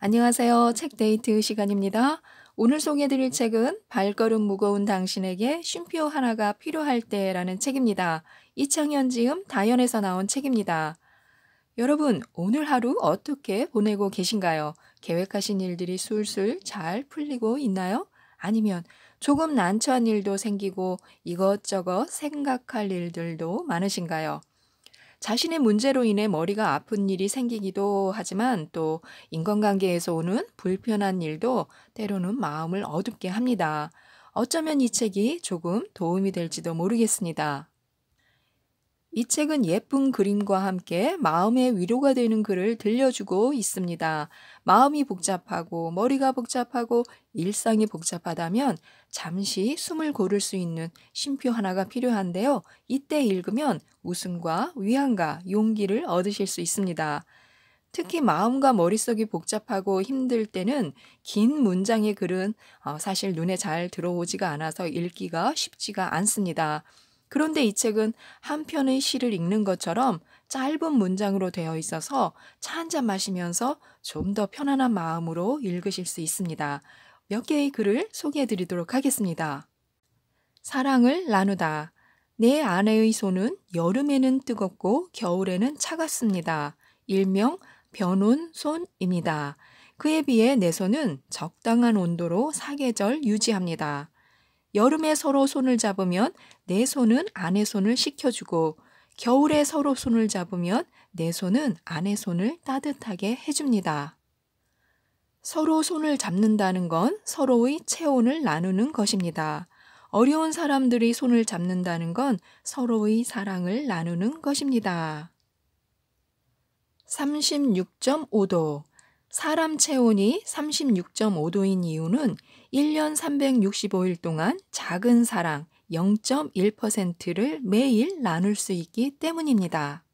안녕하세요. 책 데이트 시간입니다. 오늘 소개해드릴 책은 발걸음 무거운 당신에게 쉼표 하나가 필요할 때라는 책입니다. 이창현 지음 다연에서 나온 책입니다. 여러분, 오늘 하루 어떻게 보내고 계신가요? 계획하신 일들이 술술 잘 풀리고 있나요? 아니면 조금 난처한 일도 생기고 이것저것 생각할 일들도 많으신가요? 자신의 문제로 인해 머리가 아픈 일이 생기기도 하지만 또 인간관계에서 오는 불편한 일도 때로는 마음을 어둡게 합니다. 어쩌면 이 책이 조금 도움이 될지도 모르겠습니다. 이 책은 예쁜 그림과 함께 마음의 위로가 되는 글을 들려주고 있습니다. 마음이 복잡하고 머리가 복잡하고 일상이 복잡하다면 잠시 숨을 고를 수 있는 쉼표 하나가 필요한데요. 이때 읽으면 웃음과 위안과 용기를 얻으실 수 있습니다. 특히 마음과 머릿속이 복잡하고 힘들 때는 긴 문장의 글은 어, 사실 눈에 잘 들어오지가 않아서 읽기가 쉽지가 않습니다. 그런데 이 책은 한 편의 시를 읽는 것처럼 짧은 문장으로 되어 있어서 차 한 잔 마시면서 좀 더 편안한 마음으로 읽으실 수 있습니다. 몇 개의 글을 소개해 드리도록 하겠습니다. 사랑을 나누다. 내 아내의 손은 여름에는 뜨겁고 겨울에는 차갑습니다. 일명 변온 손입니다. 그에 비해 내 손은 적당한 온도로 사계절 유지합니다. 여름에 서로 손을 잡으면 내 손은 아내 손을 식혀주고 겨울에 서로 손을 잡으면 내 손은 아내 손을 따뜻하게 해줍니다. 서로 손을 잡는다는 건 서로의 체온을 나누는 것입니다. 어려운 사람들이 손을 잡는다는 건 서로의 사랑을 나누는 것입니다. 36.5도 사람 체온이 36.5도인 이유는 1년 365일 동안 작은 사랑 0.1%를 매일 나눌 수 있기 때문입니다.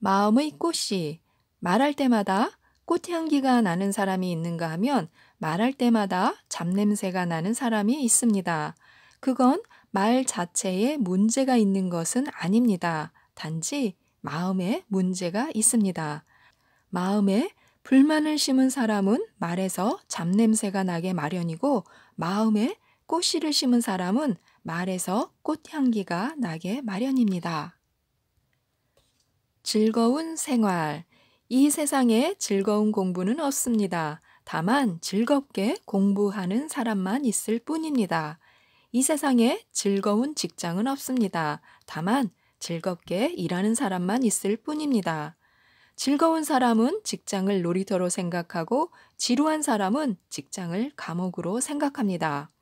마음의 꽃이 말할 때마다 꽃향기가 나는 사람이 있는가 하면 말할 때마다 잡냄새가 나는 사람이 있습니다. 그건 말 자체에 문제가 있는 것은 아닙니다. 단지 마음에 문제가 있습니다. 마음에 불만을 심은 사람은 말에서 잡냄새가 나게 마련이고 마음에 꽃씨를 심은 사람은 말에서 꽃향기가 나게 마련입니다. 즐거운 생활. 이 세상에 즐거운 공부는 없습니다. 다만 즐겁게 공부하는 사람만 있을 뿐입니다. 이 세상에 즐거운 직장은 없습니다. 다만 즐겁게 일하는 사람만 있을 뿐입니다. 즐거운 사람은 직장을 놀이터로 생각하고 지루한 사람은 직장을 감옥으로 생각합니다.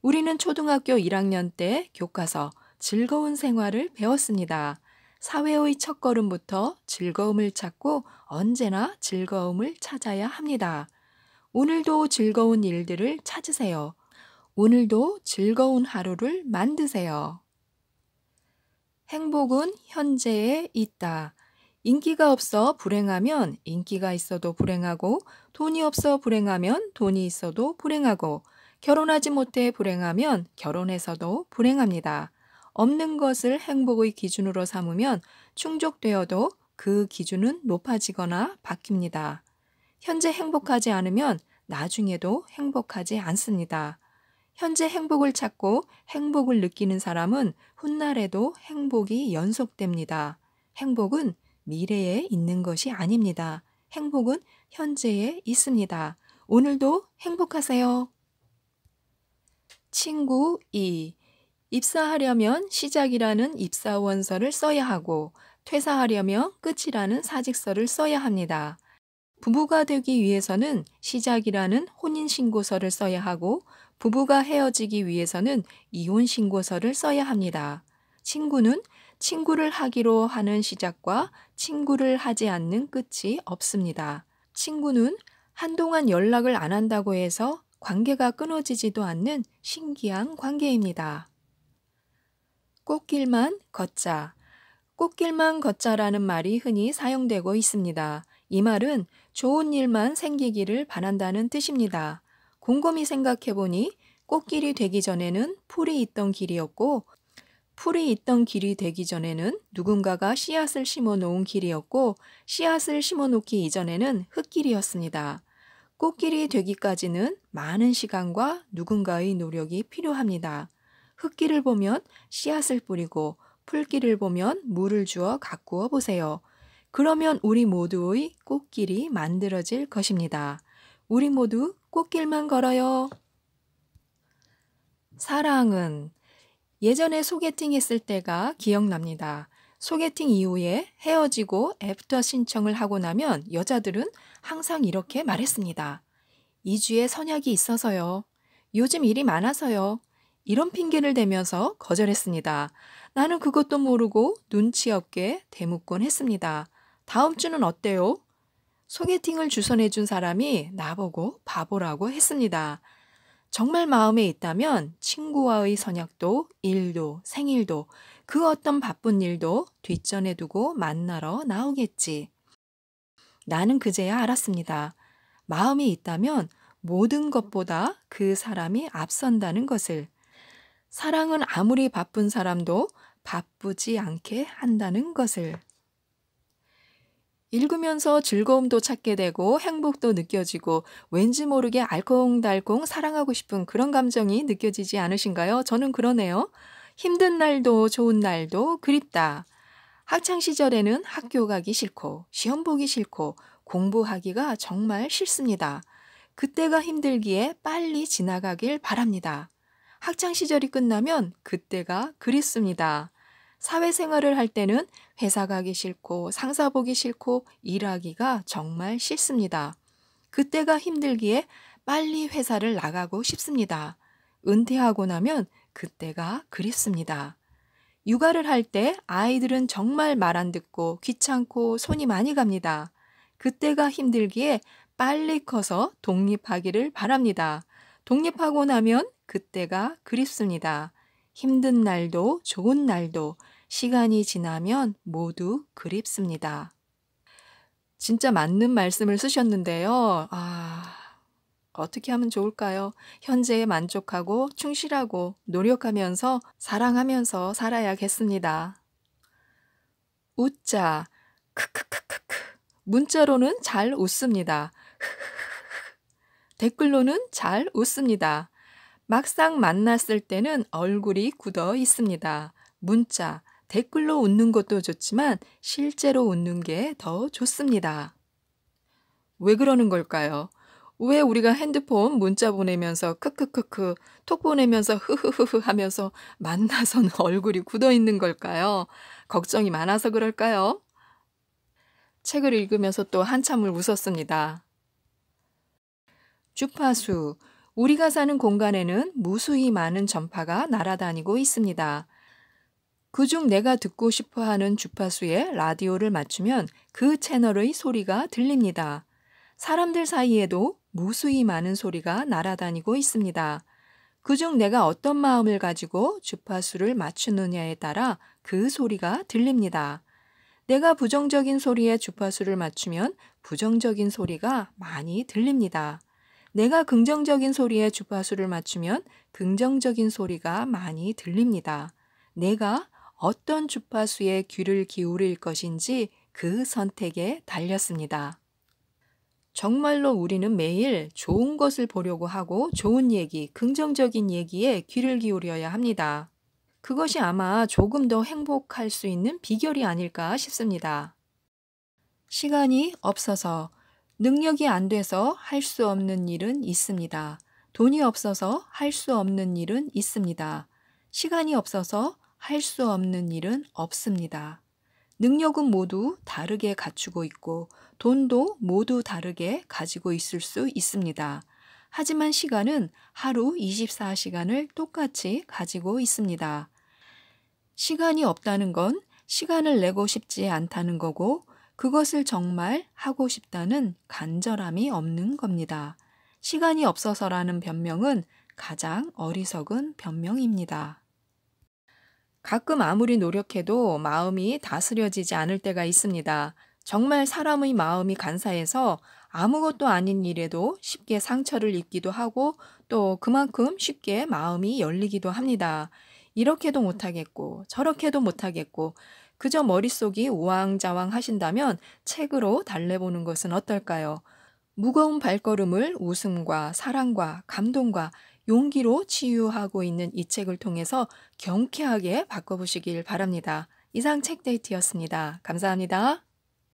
우리는 초등학교 1학년 때 교과서 즐거운 생활을 배웠습니다. 사회의 첫걸음부터 즐거움을 찾고 언제나 즐거움을 찾아야 합니다. 오늘도 즐거운 일들을 찾으세요. 오늘도 즐거운 하루를 만드세요. 행복은 현재에 있다. 인기가 없어 불행하면 인기가 있어도 불행하고 돈이 없어 불행하면 돈이 있어도 불행하고 결혼하지 못해 불행하면 결혼해서도 불행합니다. 없는 것을 행복의 기준으로 삼으면 충족되어도 그 기준은 높아지거나 바뀝니다. 현재 행복하지 않으면 나중에도 행복하지 않습니다. 현재 행복을 찾고 행복을 느끼는 사람은 훗날에도 행복이 연속됩니다. 행복은 미래에 있는 것이 아닙니다. 행복은 현재에 있습니다. 오늘도 행복하세요. 친구 2. 입사하려면 시작이라는 입사원서를 써야 하고 퇴사하려면 끝이라는 사직서를 써야 합니다. 부부가 되기 위해서는 시작이라는 혼인신고서를 써야 하고 부부가 헤어지기 위해서는 이혼신고서를 써야 합니다. 친구는 친구를 하기로 하는 시작과 친구를 하지 않는 끝이 없습니다. 친구는 한동안 연락을 안 한다고 해서 관계가 끊어지지도 않는 신기한 관계입니다. 꽃길만 걷자. 꽃길만 걷자라는 말이 흔히 사용되고 있습니다. 이 말은 좋은 일만 생기기를 바란다는 뜻입니다. 곰곰이 생각해보니 꽃길이 되기 전에는 풀이 있던 길이었고 풀이 있던 길이 되기 전에는 누군가가 씨앗을 심어 놓은 길이었고 씨앗을 심어 놓기 이전에는 흙길이었습니다. 꽃길이 되기까지는 많은 시간과 누군가의 노력이 필요합니다. 흙길을 보면 씨앗을 뿌리고 풀길을 보면 물을 주어 가꾸어 보세요. 그러면 우리 모두의 꽃길이 만들어질 것입니다. 우리 모두 꽃길만 걸어요. 사랑은 예전에 소개팅 했을 때가 기억납니다. 소개팅 이후에 헤어지고 애프터 신청을 하고 나면 여자들은 항상 이렇게 말했습니다. 이주에 선약이 있어서요. 요즘 일이 많아서요. 이런 핑계를 대면서 거절했습니다. 나는 그것도 모르고 눈치 없게 대묻곤 했습니다. 다음 주는 어때요? 소개팅을 주선해준 사람이 나보고 바보라고 했습니다. 정말 마음에 있다면 친구와의 선약도 일도, 생일도, 그 어떤 바쁜 일도 뒷전에 두고 만나러 나오겠지. 나는 그제야 알았습니다. 마음이 있다면 모든 것보다 그 사람이 앞선다는 것을. 사랑은 아무리 바쁜 사람도 바쁘지 않게 한다는 것을. 읽으면서 즐거움도 찾게 되고 행복도 느껴지고 왠지 모르게 알콩달콩 사랑하고 싶은 그런 감정이 느껴지지 않으신가요? 저는 그러네요. 힘든 날도 좋은 날도 그립다. 학창 시절에는 학교 가기 싫고 시험 보기 싫고 공부하기가 정말 싫습니다. 그때가 힘들기에 빨리 지나가길 바랍니다. 학창 시절이 끝나면 그때가 그립습니다. 사회생활을 할 때는 회사 가기 싫고 상사 보기 싫고 일하기가 정말 싫습니다. 그때가 힘들기에 빨리 회사를 나가고 싶습니다. 은퇴하고 나면 그때가 그립습니다. 육아를 할 때 아이들은 정말 말 안 듣고 귀찮고 손이 많이 갑니다. 그때가 힘들기에 빨리 커서 독립하기를 바랍니다. 독립하고 나면 그때가 그립습니다. 힘든 날도 좋은 날도 시간이 지나면 모두 그립습니다. 진짜 맞는 말씀을 쓰셨는데요. 아, 어떻게 하면 좋을까요? 현재에 만족하고 충실하고 노력하면서 사랑하면서 살아야겠습니다. 웃자. 크크크크크. 문자로는 잘 웃습니다. 댓글로는 잘 웃습니다. 막상 만났을 때는 얼굴이 굳어 있습니다. 문자. 댓글로 웃는 것도 좋지만 실제로 웃는 게 더 좋습니다. 왜 그러는 걸까요? 왜 우리가 핸드폰 문자 보내면서 크크크크 톡 보내면서 흐흐흐흐 하면서 만나선 얼굴이 굳어 있는 걸까요? 걱정이 많아서 그럴까요? 책을 읽으면서 또 한참을 웃었습니다. 주파수 우리가 사는 공간에는 무수히 많은 전파가 날아다니고 있습니다. 그중 내가 듣고 싶어 하는 주파수에 라디오를 맞추면 그 채널의 소리가 들립니다. 사람들 사이에도 무수히 많은 소리가 날아다니고 있습니다. 그 중 내가 어떤 마음을 가지고 주파수를 맞추느냐에 따라 그 소리가 들립니다. 내가 부정적인 소리에 주파수를 맞추면 부정적인 소리가 많이 들립니다. 내가 긍정적인 소리에 주파수를 맞추면 긍정적인 소리가 많이 들립니다. 내가 어떤 주파수에 귀를 기울일 것인지 그 선택에 달렸습니다. 정말로 우리는 매일 좋은 것을 보려고 하고 좋은 얘기, 긍정적인 얘기에 귀를 기울여야 합니다. 그것이 아마 조금 더 행복할 수 있는 비결이 아닐까 싶습니다. 시간이 없어서, 능력이 안 돼서 할 수 없는 일은 있습니다. 돈이 없어서 할 수 없는 일은 있습니다. 시간이 없어서 할수 없는 일은 없습니다. 능력은 모두 다르게 갖추고 있고 돈도 모두 다르게 가지고 있을 수 있습니다. 하지만 시간은 하루 24시간을 똑같이 가지고 있습니다. 시간이 없다는 건 시간을 내고 싶지 않다는 거고 그것을 정말 하고 싶다는 간절함이 없는 겁니다. 시간이 없어서라는 변명은 가장 어리석은 변명입니다. 가끔 아무리 노력해도 마음이 다스려지지 않을 때가 있습니다. 정말 사람의 마음이 간사해서 아무것도 아닌 일에도 쉽게 상처를 입기도 하고 또 그만큼 쉽게 마음이 열리기도 합니다. 이렇게도 못하겠고 저렇게도 못하겠고 그저 머릿속이 우왕좌왕 하신다면 책으로 달래보는 것은 어떨까요? 무거운 발걸음을 웃음과 사랑과 감동과 용기로 치유하고 있는 이 책을 통해서 경쾌하게 바꿔보시길 바랍니다. 이상 책 데이트였습니다. 감사합니다.